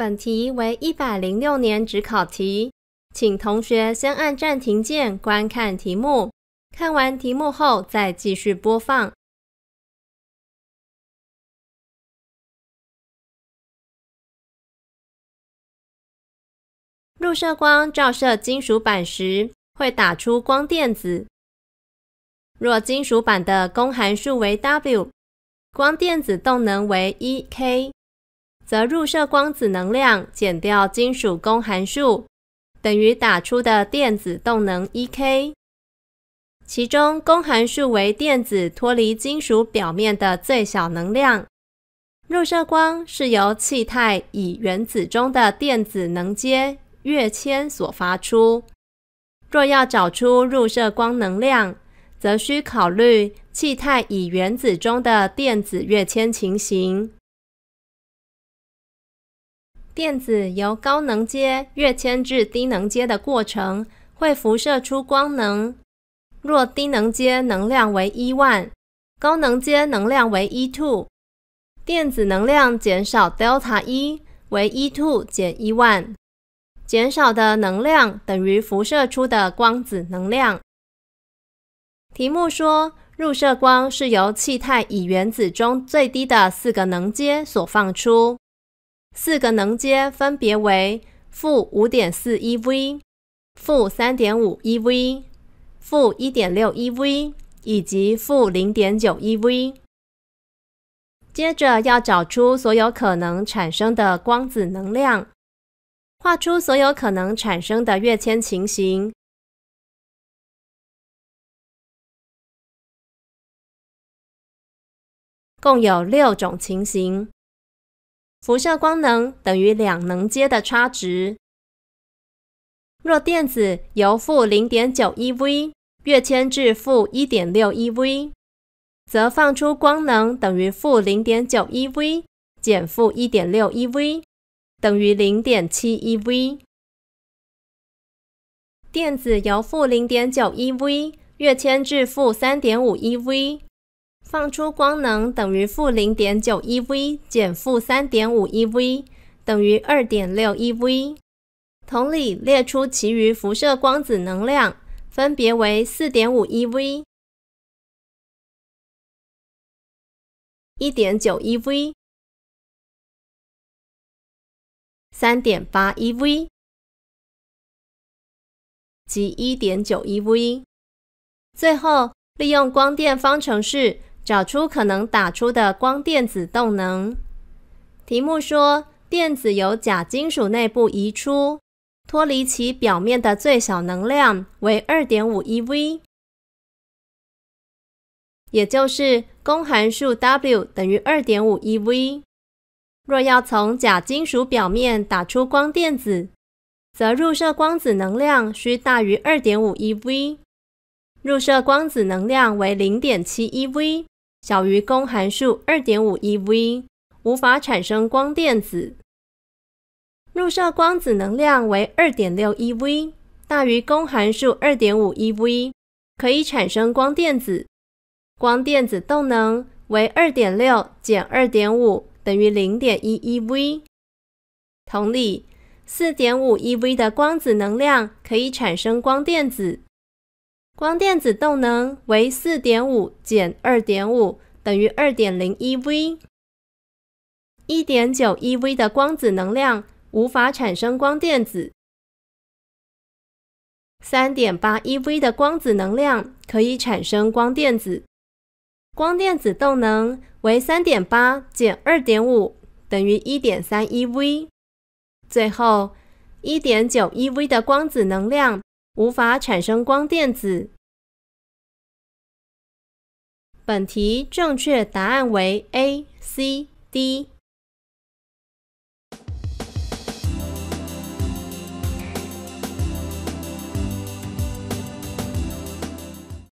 本题为一百零六年指考题，请同学先按暂停键观看题目，看完题目后再继续播放。入射光照射金属板时，会打出光电子。若金属板的功函数为 W，光电子动能为 E k。则入射光子能量减掉金属功函数，等于打出的电子动能 EK。其中功函数为电子脱离金属表面的最小能量。入射光是由气态以原子中的电子能阶跃迁所发出。若要找出入射光能量，则需考虑气态以原子中的电子跃迁情形。电子由高能阶跃迁至低能阶的过程会辐射出光能。若低能阶能量为一万，高能阶能量为一 two，电子能量减少 delta 一为一 two 减一万，减少的能量等于辐射出的光子能量。题目说，入射光是由气态乙原子中最低的四个能阶所放出。四个能阶分别为负五点四一 eV、负三点五一 eV、负一点六一 eV 以及负零点九一 eV。接着要找出所有可能产生的光子能量，画出所有可能产生的跃迁情形，共有六种情形。辐射光能等于两能阶的差值。若电子由负零点九一 v 跃迁至负一点六一 v 则放出光能等于负零点九一 v 减负一点六一 v 等于零点七一 v 电子由负零点九一 v 跃迁至负三点五一 V。放出光能等于负零点九一 V 减负三点五一 V 等于二点六一 V。同理列出其余辐射光子能量，分别为四点五一 V、一点九一 V、三点八一 V 及一点九一 V。最后利用光电方程式。找出可能打出的光电子动能。题目说，电子由假金属内部移出，脱离其表面的最小能量为二点五 e V，也就是功函数 W 等于二点五 e V。若要从假金属表面打出光电子，则入射光子能量需大于二点五 e V。入射光子能量为零点七 e V。小于功函数二点五 e V，无法产生光电子。入射光子能量为二点六 eV，大于功函数二点五 e V，可以产生光电子，光电子动能为二点六减二点五等于零点一 e V。同理，四点五 e V 的光子能量可以产生光电子。光电子动能为四点五减二点五，等于二点零一 V。一点九一 V 的光子能量无法产生光电子。三点八一 V 的光子能量可以产生光电子，光电子动能为三点八减二点五，等于一点三一 V。最后，一点九一 V 的光子能量。无法产生光电子。本题正确答案为 A、C、D。